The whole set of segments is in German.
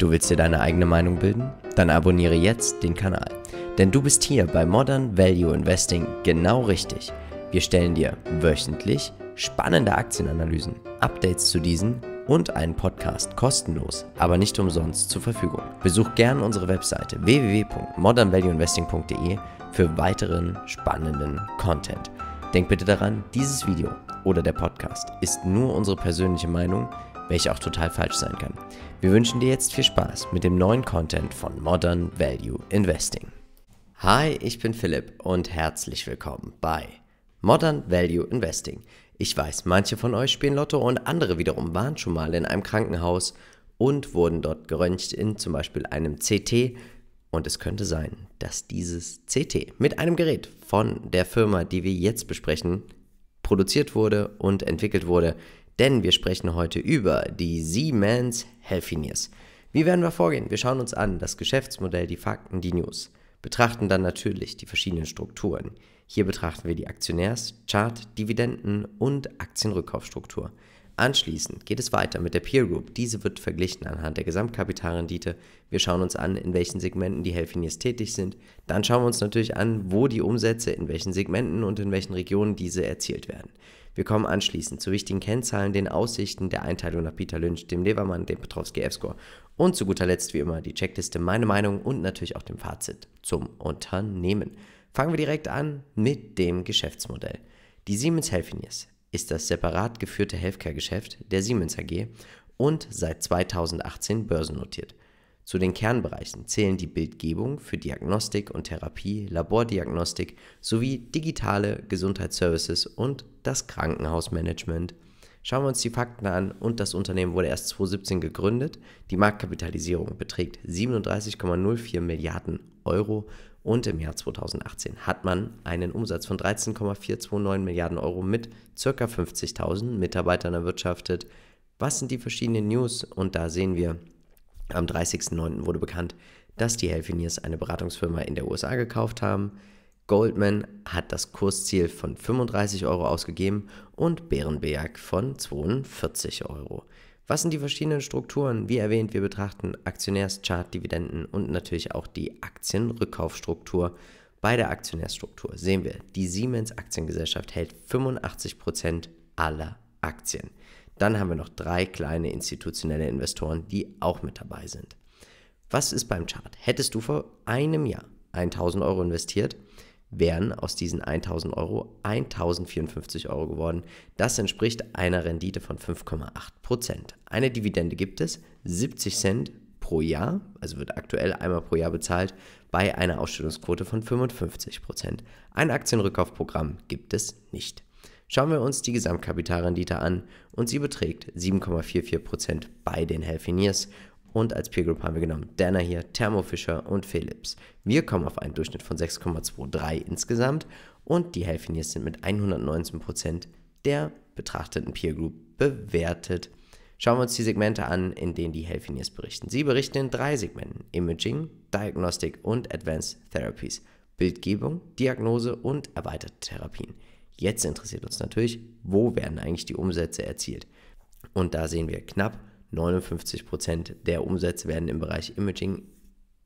Du willst dir deine eigene Meinung bilden? Dann abonniere jetzt den Kanal. Denn du bist hier bei Modern Value Investing genau richtig. Wir stellen dir wöchentlich spannende Aktienanalysen, Updates zu diesen und einen Podcast kostenlos, aber nicht umsonst zur Verfügung. Besuch gern unsere Webseite www.modernvalueinvesting.de für weiteren spannenden Content. Denk bitte daran, dieses Video oder der Podcast ist nur unsere persönliche Meinung welche auch total falsch sein kann. Wir wünschen dir jetzt viel Spaß mit dem neuen Content von Modern Value Investing. Hi, ich bin Philipp und herzlich willkommen bei Modern Value Investing. Ich weiß, manche von euch spielen Lotto und andere wiederum waren schon mal in einem Krankenhaus und wurden dort geröntgt in zum Beispiel einem CT. Und es könnte sein, dass dieses CT mit einem Gerät von der Firma, die wir jetzt besprechen, produziert wurde und entwickelt wurde, denn wir sprechen heute über die Siemens Healthineers. Wie werden wir vorgehen? Wir schauen uns an das Geschäftsmodell, die Fakten, die News, betrachten dann natürlich die verschiedenen Strukturen. Hier betrachten wir die Aktionärs-, Chart-, Dividenden- und Aktienrückkaufstruktur. Anschließend geht es weiter mit der Peer Group. Diese wird verglichen anhand der Gesamtkapitalrendite. Wir schauen uns an, in welchen Segmenten die Helfiniers tätig sind. Dann schauen wir uns natürlich an, wo die Umsätze, in welchen Segmenten und in welchen Regionen diese erzielt werden. Wir kommen anschließend zu wichtigen Kennzahlen, den Aussichten, der Einteilung nach Peter Lynch, dem Levermann, dem Petrowski F-Score und zu guter Letzt wie immer die Checkliste, meine Meinung und natürlich auch dem Fazit zum Unternehmen. Fangen wir direkt an mit dem Geschäftsmodell. Die Siemens Helfiniers ist das separat geführte Healthcare-Geschäft der Siemens AG und seit 2018 börsennotiert. Zu den Kernbereichen zählen die Bildgebung für Diagnostik und Therapie, Labordiagnostik sowie digitale Gesundheitsservices und das Krankenhausmanagement. Schauen wir uns die Fakten an und das Unternehmen wurde erst 2017 gegründet. Die Marktkapitalisierung beträgt 37,04 Milliarden Euro und im Jahr 2018 hat man einen Umsatz von 13,429 Milliarden Euro mit ca. 50.000 Mitarbeitern erwirtschaftet. Was sind die verschiedenen News? Und da sehen wir, am 30.09. wurde bekannt, dass die Helfiniers eine Beratungsfirma in der USA gekauft haben. Goldman hat das Kursziel von 35 Euro ausgegeben und Bärenberg von 42 Euro. Was sind die verschiedenen Strukturen? Wie erwähnt, wir betrachten Aktionärschart, Dividenden und natürlich auch die Aktienrückkaufstruktur. Bei der Aktionärstruktur sehen wir, die Siemens Aktiengesellschaft hält 85% aller Aktien. Dann haben wir noch drei kleine institutionelle Investoren, die auch mit dabei sind. Was ist beim Chart? Hättest du vor einem Jahr 1000 Euro investiert, wären aus diesen 1000 Euro 1054 Euro geworden. Das entspricht einer Rendite von 5,8 Prozent. Eine Dividende gibt es, 70 Cent pro Jahr, also wird aktuell einmal pro Jahr bezahlt, bei einer Ausstellungsquote von 55 Prozent. Ein Aktienrückkaufprogramm gibt es nicht. Schauen wir uns die Gesamtkapitalrendite an und sie beträgt 7,44% bei den Helfiniers und als Peer Group haben wir genommen Dana hier, Thermo Fischer und Philips. Wir kommen auf einen Durchschnitt von 6,23 insgesamt und die Healthineers sind mit 119% der betrachteten Peer Group bewertet. Schauen wir uns die Segmente an, in denen die Healthineers berichten. Sie berichten in drei Segmenten: Imaging, Diagnostik und Advanced Therapies, Bildgebung, Diagnose und erweiterte Therapien. Jetzt interessiert uns natürlich, wo werden eigentlich die Umsätze erzielt? Und da sehen wir knapp 59% der Umsätze werden im Bereich Imaging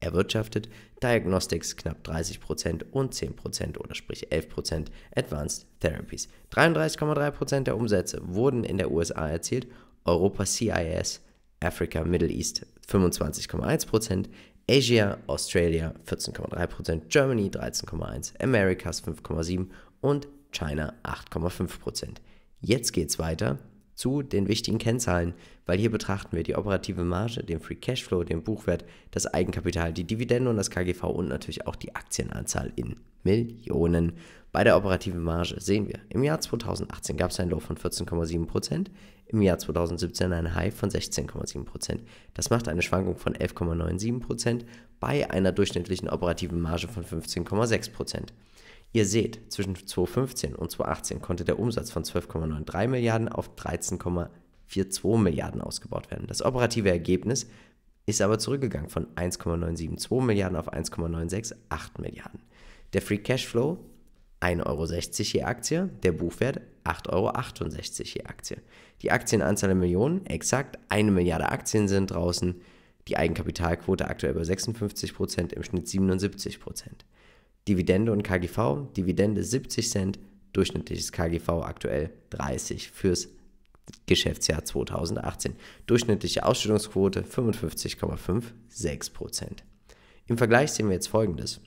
erwirtschaftet, Diagnostics knapp 30% und 10% oder sprich 11% Advanced Therapies. 33,3% der Umsätze wurden in der USA erzielt, Europa CIS, Africa Middle East 25,1%, Asia, Australia 14,3%, Germany 13,1%, Americas 5,7% und China 8,5%. Jetzt geht's weiter zu den wichtigen Kennzahlen, weil hier betrachten wir die operative Marge, den Free Cashflow, den Buchwert, das Eigenkapital, die Dividende und das KGV und natürlich auch die Aktienanzahl in Millionen. Bei der operativen Marge sehen wir, im Jahr 2018 gab es ein Low von 14,7%, im Jahr 2017 ein High von 16,7%. Das macht eine Schwankung von 11,97% bei einer durchschnittlichen operativen Marge von 15,6%. Ihr seht, zwischen 2015 und 2018 konnte der Umsatz von 12,93 Milliarden auf 13,42 Milliarden ausgebaut werden. Das operative Ergebnis ist aber zurückgegangen von 1,972 Milliarden auf 1,968 Milliarden. Der Free Cashflow 1,60 Euro je Aktie, der Buchwert 8,68 Euro je Aktie. Die Aktienanzahl in Millionen, exakt eine Milliarde Aktien sind draußen, die Eigenkapitalquote aktuell bei 56%, Prozent, im Schnitt 77%. Prozent. Dividende und KGV. Dividende 70 Cent, durchschnittliches KGV aktuell 30 fürs Geschäftsjahr 2018. Durchschnittliche Ausschüttungsquote 55,56%. Im Vergleich sehen wir jetzt folgendes.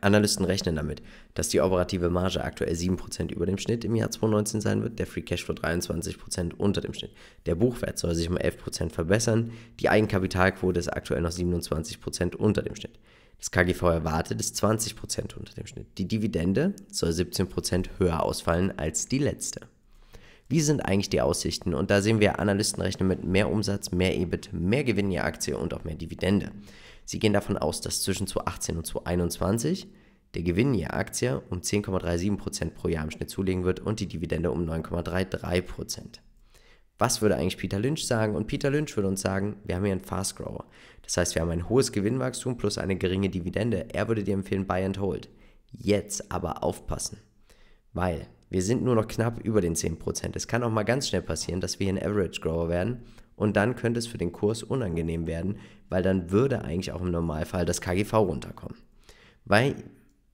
Analysten rechnen damit, dass die operative Marge aktuell 7% über dem Schnitt im Jahr 2019 sein wird, der Free Cashflow 23% unter dem Schnitt. Der Buchwert soll sich um 11% verbessern, die Eigenkapitalquote ist aktuell noch 27% unter dem Schnitt. Das KGV erwartet ist 20 unter dem Schnitt. Die Dividende soll 17 höher ausfallen als die letzte. Wie sind eigentlich die Aussichten? Und da sehen wir, Analysten rechnen mit mehr Umsatz, mehr EBIT, mehr Gewinn je Aktie und auch mehr Dividende. Sie gehen davon aus, dass zwischen 2018 und 2021 der Gewinn je Aktie um 10,37% pro Jahr im Schnitt zulegen wird und die Dividende um 9,33% was würde eigentlich Peter Lynch sagen? Und Peter Lynch würde uns sagen, wir haben hier einen Fast Grower. Das heißt, wir haben ein hohes Gewinnwachstum plus eine geringe Dividende. Er würde dir empfehlen, Buy and Hold. Jetzt aber aufpassen, weil wir sind nur noch knapp über den 10%. Es kann auch mal ganz schnell passieren, dass wir hier ein Average Grower werden und dann könnte es für den Kurs unangenehm werden, weil dann würde eigentlich auch im Normalfall das KGV runterkommen. Weil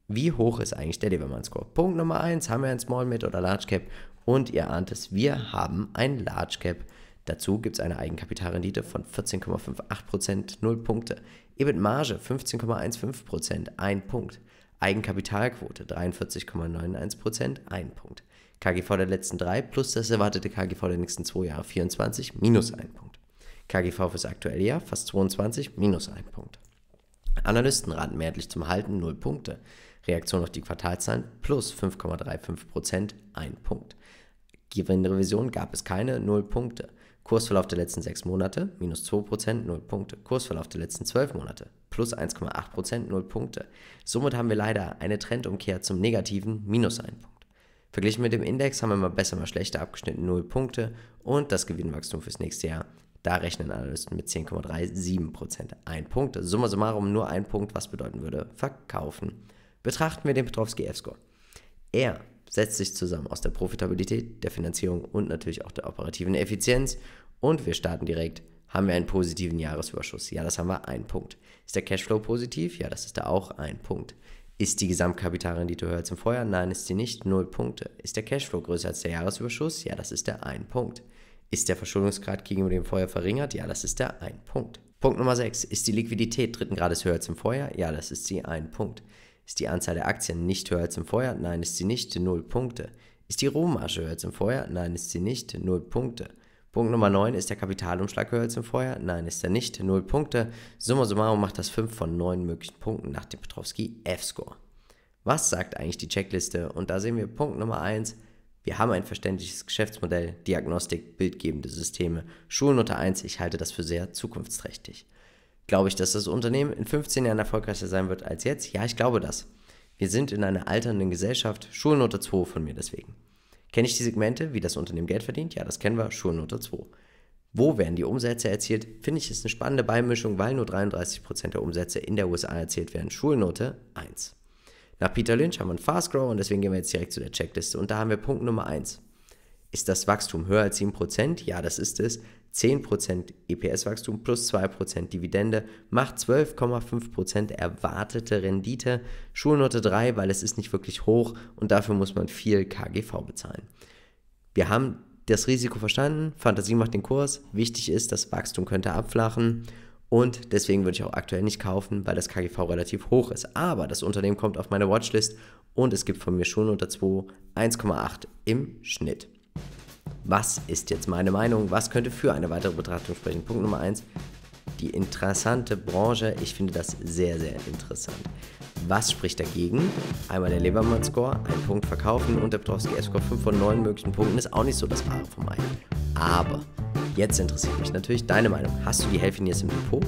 wie hoch ist eigentlich der Levermann-Score? Punkt Nummer 1, haben wir ein Small, Mid oder Large Cap? Und ihr ahnt es, wir haben ein Large Cap. Dazu gibt es eine Eigenkapitalrendite von 14,58%, 0 Punkte. EBIT-Marge 15,15%, 1 Punkt. Eigenkapitalquote 43,91%, 1 Punkt. KGV der letzten 3 plus das erwartete KGV der nächsten 2 Jahre 24, minus 1 Punkt. KGV fürs aktuelle Jahr fast 22, minus 1 Punkt. Analysten raten mehrheitlich zum Halten 0 Punkte. Reaktion auf die Quartalzahlen plus 5,35% ein Punkt. Gewinnrevision gab es keine 0 Punkte. Kursverlauf der letzten 6 Monate minus 2%, 0 Punkte. Kursverlauf der letzten 12 Monate plus 1,8%, 0 Punkte. Somit haben wir leider eine Trendumkehr zum negativen minus 1 Punkt. Verglichen mit dem Index haben wir mal besser, mal schlechter abgeschnitten 0 Punkte und das Gewinnwachstum fürs nächste Jahr. Da rechnen Analysten mit 10,37%. Ein Punkt. Summa summarum nur ein Punkt, was bedeuten würde, verkaufen. Betrachten wir den Petrovsky F-Score. Er setzt sich zusammen aus der Profitabilität, der Finanzierung und natürlich auch der operativen Effizienz. Und wir starten direkt. Haben wir einen positiven Jahresüberschuss? Ja, das haben wir, ein Punkt. Ist der Cashflow positiv? Ja, das ist da auch ein Punkt. Ist die Gesamtkapitalrendite höher als im Vorjahr? Nein, ist sie nicht. Null Punkte. Ist der Cashflow größer als der Jahresüberschuss? Ja, das ist der ein Punkt. Ist der Verschuldungsgrad gegenüber dem Vorjahr verringert? Ja, das ist der ein Punkt. Punkt Nummer 6. Ist die Liquidität dritten Grades höher als im Vorjahr? Ja, das ist sie ein Punkt. Ist die Anzahl der Aktien nicht höher als im Vorjahr? Nein, ist sie nicht. 0 Punkte. Ist die Rohmarge höher als im Vorjahr? Nein, ist sie nicht. 0 Punkte. Punkt Nummer 9, ist der Kapitalumschlag höher als im Vorjahr? Nein, ist er nicht. 0 Punkte. Summa summarum macht das 5 von 9 möglichen Punkten nach dem Petrowski F-Score. Was sagt eigentlich die Checkliste? Und da sehen wir Punkt Nummer 1, wir haben ein verständliches Geschäftsmodell, Diagnostik, bildgebende Systeme. Schulnote 1, ich halte das für sehr zukunftsträchtig. Glaube ich, dass das Unternehmen in 15 Jahren erfolgreicher sein wird als jetzt? Ja, ich glaube das. Wir sind in einer alternden Gesellschaft. Schulnote 2 von mir deswegen. Kenne ich die Segmente, wie das Unternehmen Geld verdient? Ja, das kennen wir. Schulnote 2. Wo werden die Umsätze erzielt? Finde ich, ist eine spannende Beimischung, weil nur 33% der Umsätze in der USA erzielt werden. Schulnote 1. Nach Peter Lynch haben wir einen Fast Grow und deswegen gehen wir jetzt direkt zu der Checkliste und da haben wir Punkt Nummer 1. Ist das Wachstum höher als 7%? Ja, das ist es. 10% EPS-Wachstum plus 2% Dividende macht 12,5% erwartete Rendite. Schulnote 3, weil es ist nicht wirklich hoch und dafür muss man viel KGV bezahlen. Wir haben das Risiko verstanden, Fantasie macht den Kurs. Wichtig ist, das Wachstum könnte abflachen und deswegen würde ich auch aktuell nicht kaufen, weil das KGV relativ hoch ist. Aber das Unternehmen kommt auf meine Watchlist und es gibt von mir Schulnote 2 1,8 im Schnitt was ist jetzt meine Meinung, was könnte für eine weitere Betrachtung sprechen. Punkt Nummer 1, die interessante Branche, ich finde das sehr, sehr interessant. Was spricht dagegen? Einmal der Lebermann-Score, ein Punkt verkaufen und der Petrovski-Score 5 von 9 möglichen Punkten ist auch nicht so das Wahre von meinen. Aber jetzt interessiert mich natürlich deine Meinung. Hast du die Helfiniers im Depot?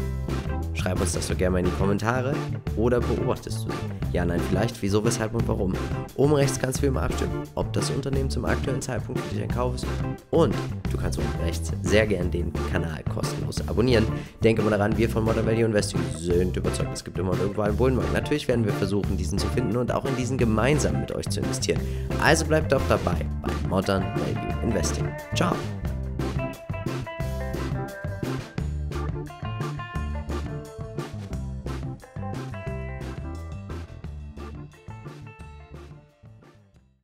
Schreib uns das so gerne mal in die Kommentare oder beobachtest du sie? Ja, nein, vielleicht, wieso, weshalb und warum? Oben rechts kannst du immer abstimmen, ob das Unternehmen zum aktuellen Zeitpunkt für dich ein Kauf ist und du kannst oben rechts sehr gerne den Kanal kostenlos abonnieren. Denke mal daran, wir von Modern Value Investing sind überzeugt, es gibt immer irgendwo einen Bullenmarkt. Natürlich werden wir versuchen, diesen zu finden und auch in diesen gemeinsam mit euch zu investieren. Also bleibt doch dabei bei Modern Value Investing. Ciao!